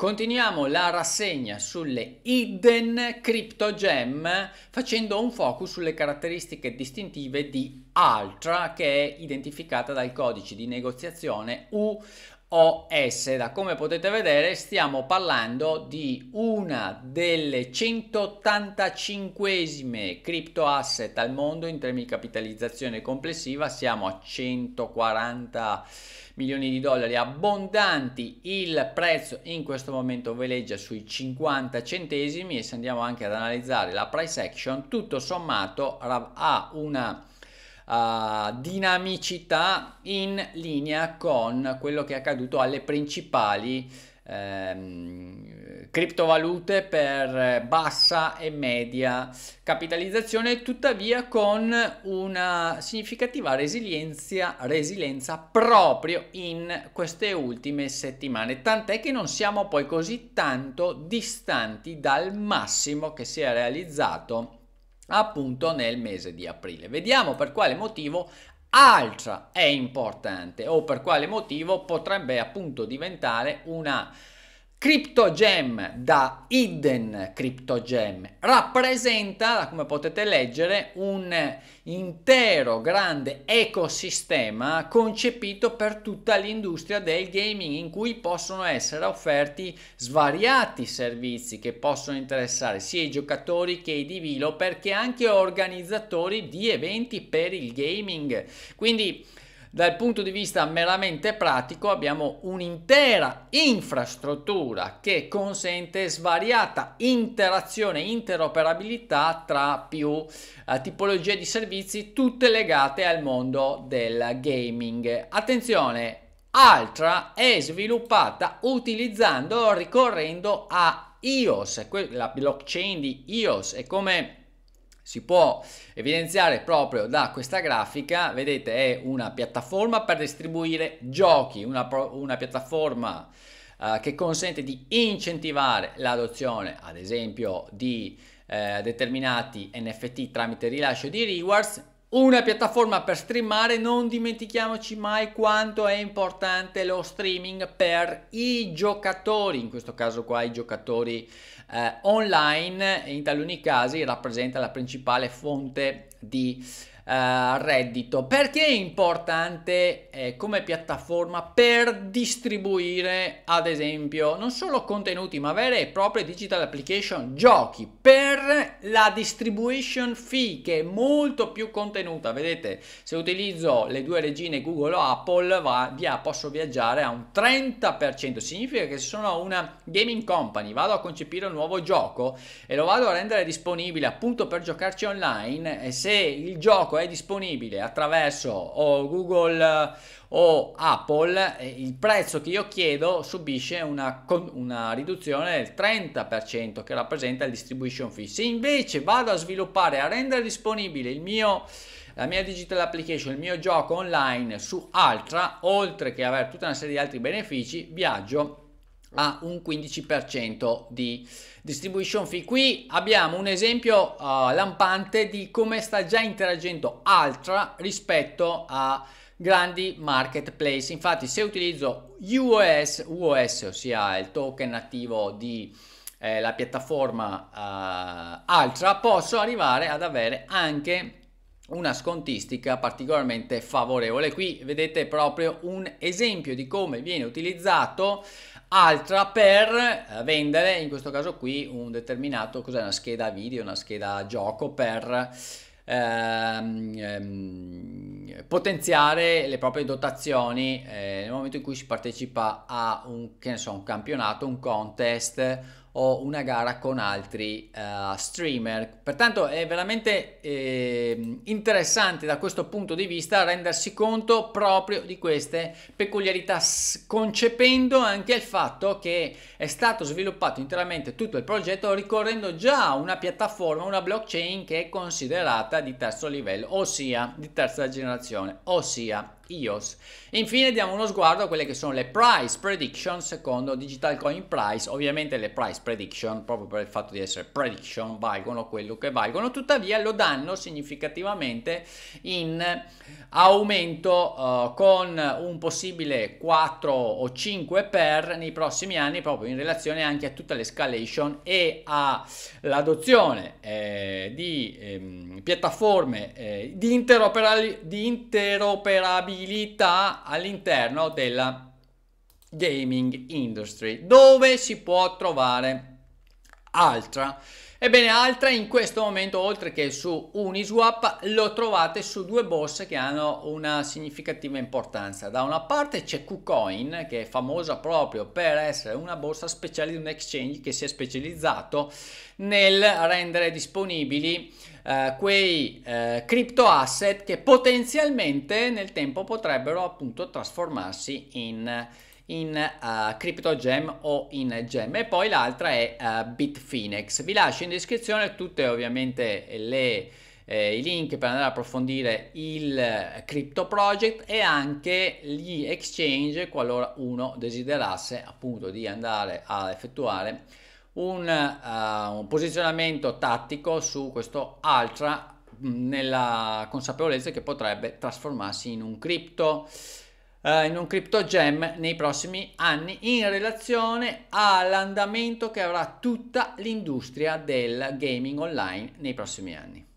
Continuiamo la rassegna sulle hidden cryptogem facendo un focus sulle caratteristiche distintive di Altra che è identificata dal codice di negoziazione U OS. Da come potete vedere stiamo parlando di una delle 185 esime crypto asset al mondo in termini di capitalizzazione complessiva, siamo a 140 milioni di dollari abbondanti, il prezzo in questo momento veleggia sui 50 centesimi e se andiamo anche ad analizzare la price action, tutto sommato ha una uh, dinamicità in linea con quello che è accaduto alle principali ehm, criptovalute per bassa e media capitalizzazione, tuttavia con una significativa resilienza, resilienza proprio in queste ultime settimane, tant'è che non siamo poi così tanto distanti dal massimo che si è realizzato appunto nel mese di aprile. Vediamo per quale motivo altra è importante o per quale motivo potrebbe appunto diventare una CryptoGem da Hidden CryptoGem rappresenta, come potete leggere, un intero grande ecosistema concepito per tutta l'industria del gaming in cui possono essere offerti svariati servizi che possono interessare sia i giocatori che i developer che anche organizzatori di eventi per il gaming. Quindi dal punto di vista meramente pratico abbiamo un'intera infrastruttura che consente svariata interazione e interoperabilità tra più eh, tipologie di servizi, tutte legate al mondo del gaming. Attenzione, Altra è sviluppata utilizzando ricorrendo a iOS, la blockchain di iOS e come si può evidenziare proprio da questa grafica, vedete è una piattaforma per distribuire giochi, una, una piattaforma eh, che consente di incentivare l'adozione ad esempio di eh, determinati NFT tramite rilascio di rewards una piattaforma per streamare, non dimentichiamoci mai quanto è importante lo streaming per i giocatori, in questo caso qua i giocatori eh, online, in taluni casi rappresenta la principale fonte di eh, reddito. Perché è importante eh, come piattaforma per distribuire, ad esempio, non solo contenuti, ma vere e proprie digital application giochi per la distribution fee che è molto più contenuta. Vedete, se utilizzo le due regine Google o Apple, va, via, posso viaggiare a un 30%. Significa che se sono una gaming company, vado a concepire un nuovo gioco e lo vado a rendere disponibile appunto per giocarci online e se il gioco è disponibile attraverso o Google eh, o Apple, il prezzo che io chiedo subisce una, una riduzione del 30% che rappresenta il distribution fee. Se invece vado a sviluppare, a rendere disponibile il mio la mia digital application, il mio gioco online su Altra, oltre che avere tutta una serie di altri benefici, viaggio a un 15% di distribution fee. Qui abbiamo un esempio uh, lampante di come sta già interagendo Altra rispetto a grandi marketplace. Infatti se utilizzo UOS, UOS ossia il token nativo di eh, la piattaforma uh, Altra, posso arrivare ad avere anche una scontistica particolarmente favorevole. Qui vedete proprio un esempio di come viene utilizzato altra per eh, vendere, in questo caso qui, un determinato, cos'è una scheda video, una scheda gioco per ehm, ehm potenziare le proprie dotazioni eh, nel momento in cui si partecipa a un, so, un campionato, un contest o una gara con altri uh, streamer. Pertanto è veramente eh, interessante da questo punto di vista rendersi conto proprio di queste peculiarità, concependo anche il fatto che è stato sviluppato interamente tutto il progetto ricorrendo già a una piattaforma, una blockchain che è considerata di terzo livello, ossia di terza generazione, ossia EOS. Infine diamo uno sguardo a quelle che sono le price prediction secondo Digital Coin Price. Ovviamente le price prediction, proprio per il fatto di essere prediction, valgono quello che valgono, tuttavia lo danno significativamente in aumento uh, con un possibile 4 o 5 per nei prossimi anni, proprio in relazione anche a tutta l'escalation e all'adozione eh, di ehm, piattaforme eh, di, interoperabilità stabilità all'interno della gaming industry. Dove si può trovare Altra? Ebbene, Altra in questo momento, oltre che su Uniswap, lo trovate su due borse che hanno una significativa importanza. Da una parte c'è KuCoin, che è famosa proprio per essere una borsa speciale di un exchange che si è specializzato nel rendere disponibili eh, quei eh, crypto asset che potenzialmente nel tempo potrebbero appunto trasformarsi in in uh, eh, CryptoGem o in Gem e poi l'altra è uh, Bitfinex. Vi lascio in descrizione tutte ovviamente le, eh, i link per andare a approfondire il Crypto Project e anche gli exchange qualora uno desiderasse appunto di andare a effettuare un, uh, un posizionamento tattico su questo Altra mm, nella consapevolezza che potrebbe trasformarsi in un cripto eh, in un crypto gem nei prossimi anni in relazione all'andamento che avrà tutta l'industria del gaming online nei prossimi anni.